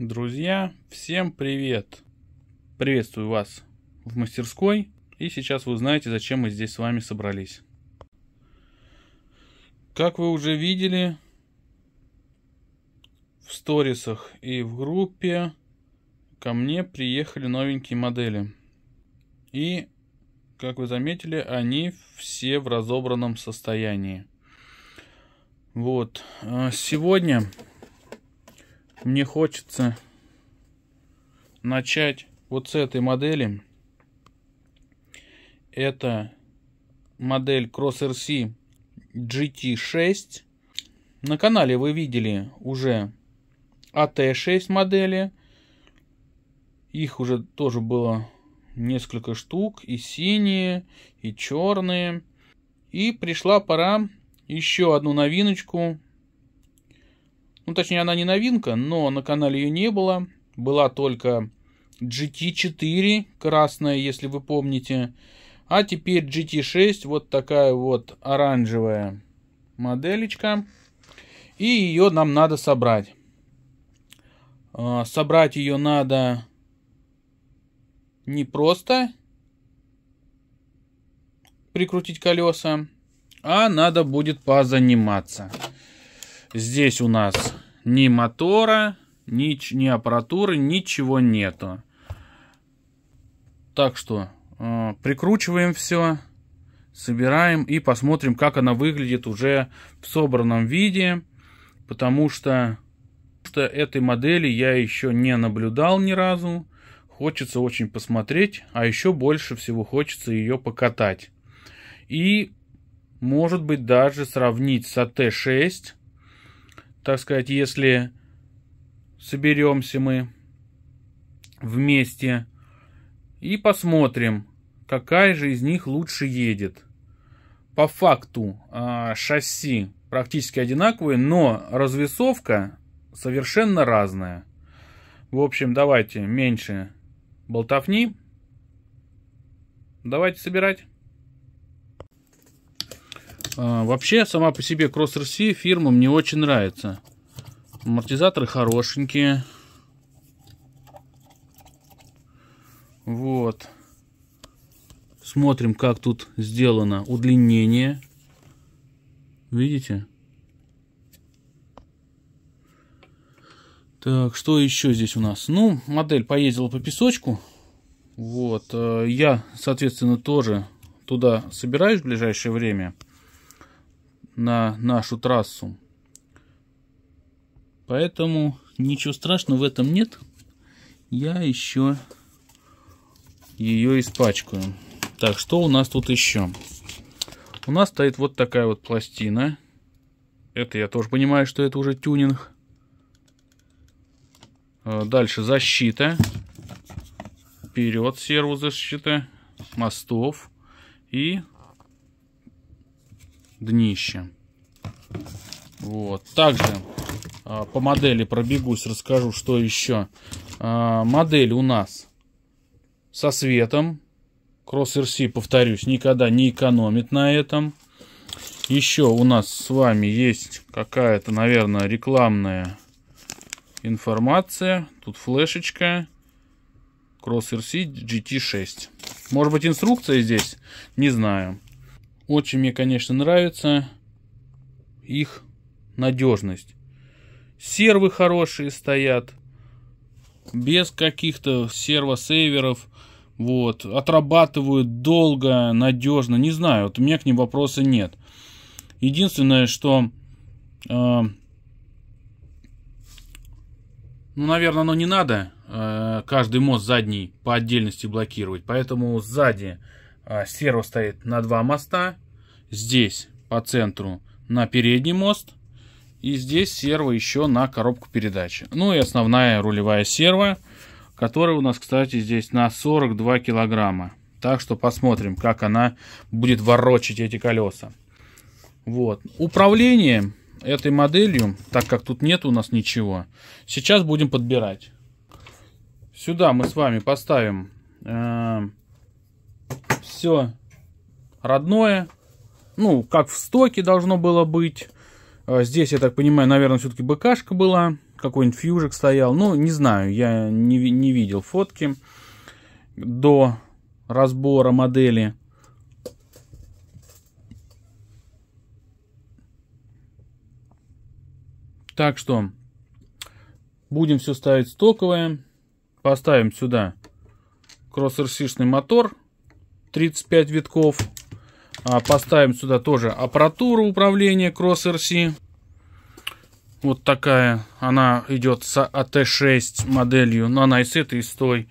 Друзья, всем привет! Приветствую вас в мастерской, и сейчас вы узнаете, зачем мы здесь с вами собрались. Как вы уже видели в сторисах и в группе, ко мне приехали новенькие модели. И, как вы заметили, они все в разобранном состоянии. Вот, э, сегодня мне хочется начать вот с этой модели. Это модель Cross RC GT6. На канале вы видели уже AT6 а модели. Их уже тоже было несколько штук. И синие, и черные. И пришла пора еще одну новиночку ну, точнее, она не новинка, но на канале ее не было. Была только GT4 красная, если вы помните. А теперь GT6, вот такая вот оранжевая моделечка. И ее нам надо собрать. А, собрать ее надо не просто прикрутить колеса, а надо будет позаниматься. Здесь у нас ни мотора, ни, ни аппаратуры, ничего нету. Так что э, прикручиваем все, собираем и посмотрим, как она выглядит уже в собранном виде. Потому что, что этой модели я еще не наблюдал ни разу. Хочется очень посмотреть, а еще больше всего хочется ее покатать. И может быть даже сравнить с АТ-6, так сказать, если соберемся мы вместе и посмотрим, какая же из них лучше едет. По факту а, шасси практически одинаковые, но развесовка совершенно разная. В общем, давайте меньше болтовни. Давайте собирать. А, вообще, сама по себе Cross RC фирма мне очень нравится. Амортизаторы хорошенькие. Вот. Смотрим, как тут сделано удлинение. Видите? Так, что еще здесь у нас? Ну, модель поездила по песочку. Вот. Э, я, соответственно, тоже туда собираюсь в ближайшее время на нашу трассу. Поэтому ничего страшного в этом нет. Я еще ее испачкаю. Так, что у нас тут еще? У нас стоит вот такая вот пластина. Это я тоже понимаю, что это уже тюнинг. Э, дальше защита. Вперед сервозащита мостов. И днище. Вот. Также а, по модели пробегусь, расскажу, что еще. А, модель у нас со светом. Cross RC, повторюсь, никогда не экономит на этом. Еще у нас с вами есть какая-то, наверное, рекламная информация. Тут флешечка. Cross RC GT6. Может быть инструкция здесь? Не знаю. Очень мне, конечно, нравится их надежность. Сервы хорошие стоят, без каких-то сервосейверов, вот, отрабатывают долго, надежно, не знаю, вот у меня к ним вопроса нет. Единственное, что, э, ну, наверное, оно не надо, э, каждый мост задний по отдельности блокировать, поэтому сзади а, серва стоит на два моста. Здесь по центру на передний мост. И здесь серво еще на коробку передачи Ну и основная рулевая серва, которая у нас, кстати, здесь на 42 килограмма. Так что посмотрим, как она будет ворочить эти колеса. Вот. Управление этой моделью, так как тут нет у нас ничего, сейчас будем подбирать. Сюда мы с вами поставим э, все родное. Ну, как в стоке должно было быть. А, здесь, я так понимаю, наверное, все-таки БКшка была. Какой-нибудь фьюжик стоял. Ну, не знаю, я не, не видел фотки до разбора модели. Так что будем все ставить стоковое. Поставим сюда кроссершишный мотор. 35 витков. А, поставим сюда тоже аппаратуру управления Cross-RC. Вот такая. Она идет с AT6 а моделью. Но она и с этой, и с той.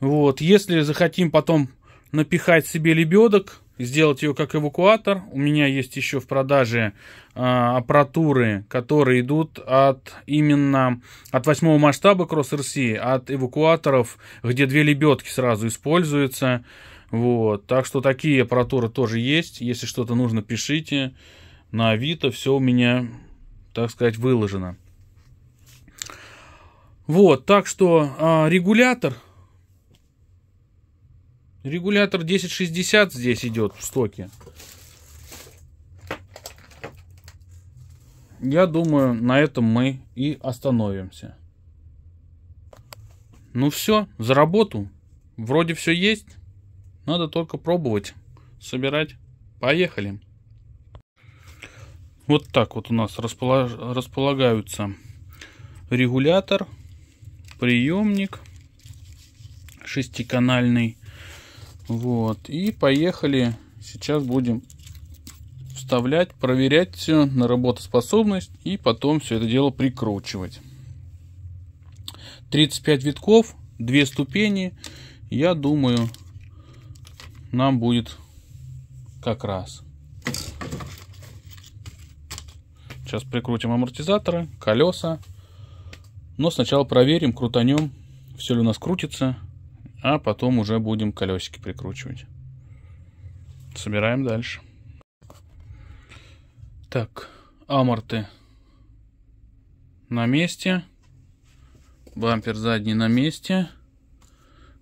Вот. Если захотим потом напихать себе лебедок, сделать ее как эвакуатор. У меня есть еще в продаже э, аппаратуры, которые идут от именно от восьмого масштаба Cross RC, от эвакуаторов, где две лебедки сразу используются. Вот, так что такие аппаратуры тоже есть. Если что-то нужно, пишите. На Авито все у меня, так сказать, выложено. Вот, так что а, регулятор. Регулятор 1060 здесь идет в стоке. Я думаю, на этом мы и остановимся. Ну все, за работу. Вроде все есть. Надо только пробовать, собирать. Поехали. Вот так вот у нас располож... располагаются регулятор, приемник шестиканальный. Вот. И поехали. Сейчас будем вставлять, проверять все на работоспособность и потом все это дело прикручивать. 35 витков, две ступени. Я думаю, нам будет как раз. Сейчас прикрутим амортизаторы, колеса. Но сначала проверим, крутанем, все ли у нас крутится. А потом уже будем колесики прикручивать. Собираем дальше. Так, аморты на месте. Бампер задний на месте.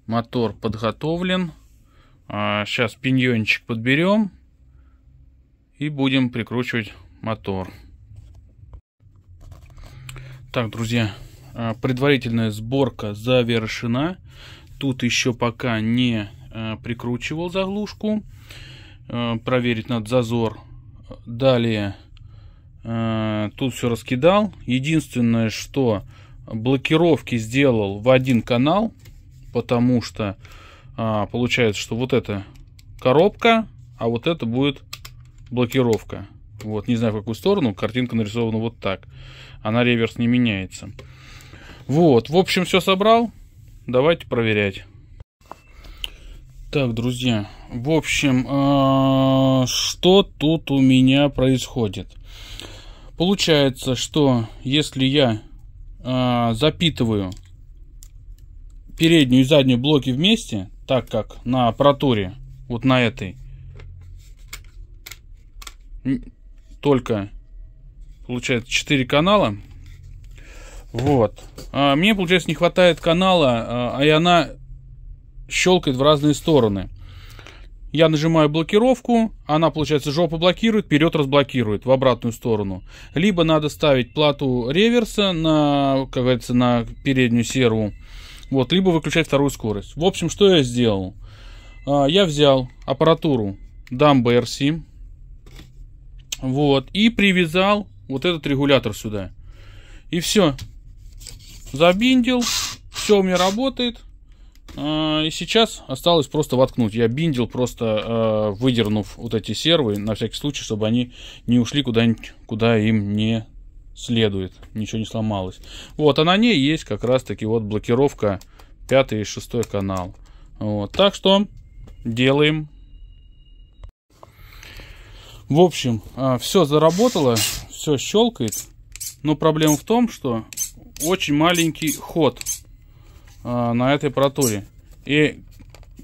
Мотор подготовлен. Сейчас а, пиньончик подберем и будем прикручивать мотор. Так, друзья, а, предварительная сборка завершена. Тут еще пока не а, прикручивал заглушку. Проверить над зазор. Далее тут все раскидал. Единственное, что блокировки сделал в один канал, потому что а, получается, что вот это коробка, а вот это будет блокировка. Вот, не знаю в какую сторону, картинка нарисована вот так. Она реверс не меняется. Вот, в общем, все собрал. Давайте проверять. Так, друзья, в общем, э, что тут у меня происходит? Получается, что если я э, запитываю переднюю и заднюю блоки вместе, так как на аппаратуре, вот на этой, только получается 4 канала. Вот. А мне, получается, не хватает канала, а, а и она щелкает в разные стороны. Я нажимаю блокировку, она, получается, жопу блокирует, вперед разблокирует в обратную сторону. Либо надо ставить плату реверса на, как говорится, на переднюю серву вот, либо выключать вторую скорость. В общем, что я сделал? А, я взял аппаратуру дамба RC. Вот, и привязал вот этот регулятор сюда. И все. Забиндил. Все у меня работает. А, и сейчас осталось просто воткнуть. Я биндил, просто а, выдернув вот эти сервы, на всякий случай, чтобы они не ушли куда-нибудь, куда им не следует, ничего не сломалось. Вот, а на ней есть как раз таки вот блокировка 5 и 6 канал. Вот, так что делаем. В общем, а, все заработало, все щелкает. Но проблема в том, что очень маленький ход а, на этой протуре. И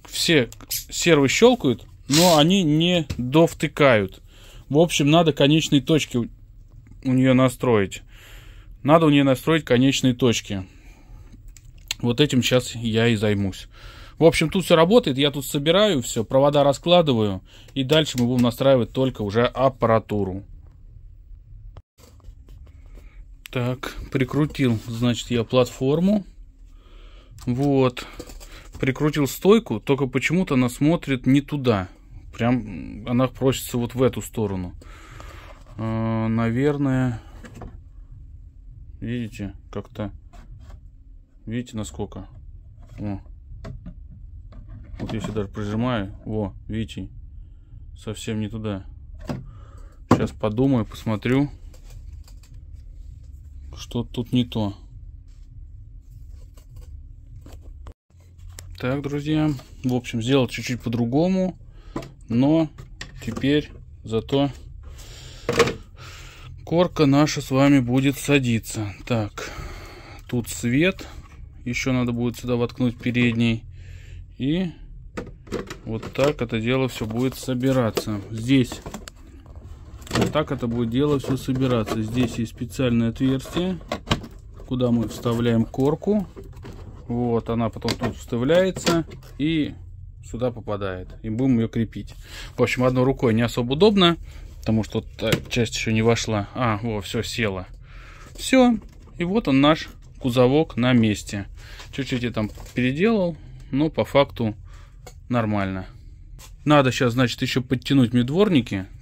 все сервы щелкают, но они не довтыкают. В общем, надо конечные точки у нее настроить? Надо у нее настроить конечные точки. Вот этим сейчас я и займусь. В общем, тут все работает, я тут собираю все, провода раскладываю, и дальше мы будем настраивать только уже аппаратуру. Так, прикрутил, значит, я платформу. Вот, прикрутил стойку, только почему-то она смотрит не туда. Прям она просится вот в эту сторону. А, наверное, видите, как-то, видите, насколько? О. Вот если даже прижимаю, во, видите, совсем не туда. Сейчас подумаю, посмотрю, что тут не то. Так, друзья, в общем, сделал чуть-чуть по-другому, но теперь зато Корка наша с вами будет садиться. Так, тут свет. Еще надо будет сюда воткнуть передний. И вот так это дело все будет собираться. Здесь вот так это будет дело все собираться. Здесь есть специальное отверстие, куда мы вставляем корку. Вот, она потом тут вставляется и сюда попадает. И будем ее крепить. В общем, одной рукой не особо удобно потому что та часть еще не вошла. А, во, все, села. Все, и вот он наш кузовок на месте. Чуть-чуть я там переделал, но по факту нормально. Надо сейчас, значит, еще подтянуть мне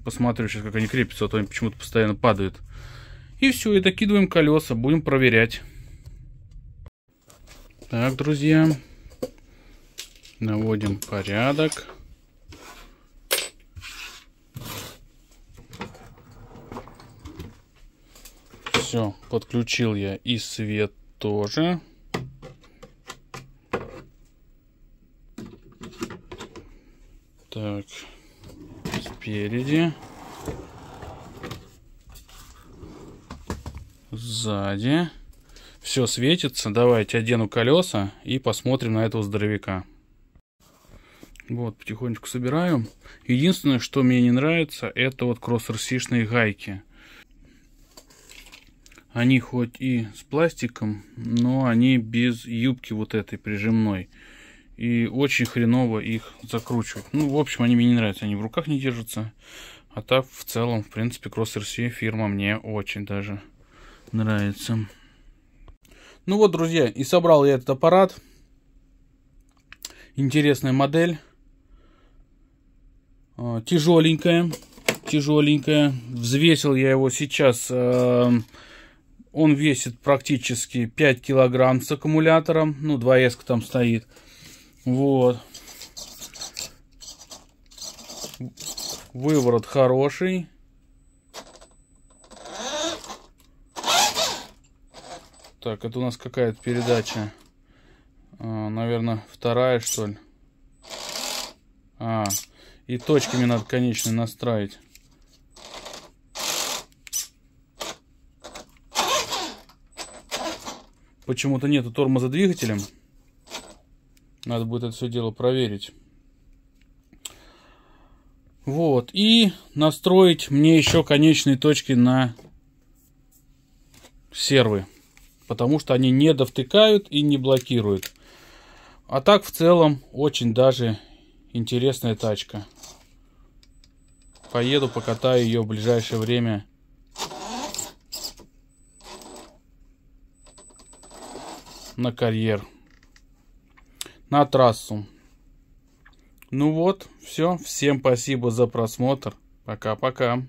Посмотрю сейчас, как они крепятся, а то они почему-то постоянно падают. И все, и докидываем колеса, будем проверять. Так, друзья, наводим порядок. Все, подключил я и свет тоже. Так, спереди. Сзади. Все светится. Давайте одену колеса и посмотрим на этого здоровяка. Вот, потихонечку собираю. Единственное, что мне не нравится, это вот кросс-рсишные гайки. Они хоть и с пластиком, но они без юбки вот этой прижимной. И очень хреново их закручивать. Ну, в общем, они мне не нравятся. Они в руках не держатся. А так, в целом, в принципе, Cross фирма мне очень даже нравится. Ну вот, друзья, и собрал я этот аппарат. Интересная модель. А, тяжеленькая. Тяжеленькая. Взвесил я его сейчас э, он весит практически 5 килограмм с аккумулятором. Ну, 2 там стоит. Вот. Выворот хороший. Так, это у нас какая-то передача. А, наверное, вторая, что ли. А, и точками надо конечные настраивать. Почему-то нету тормоза двигателем. Надо будет это все дело проверить. Вот. И настроить мне еще конечные точки на сервы. Потому что они не довтыкают и не блокируют. А так в целом очень даже интересная тачка. Поеду, покатаю ее в ближайшее время на карьер, на трассу. Ну вот, все. Всем спасибо за просмотр. Пока-пока.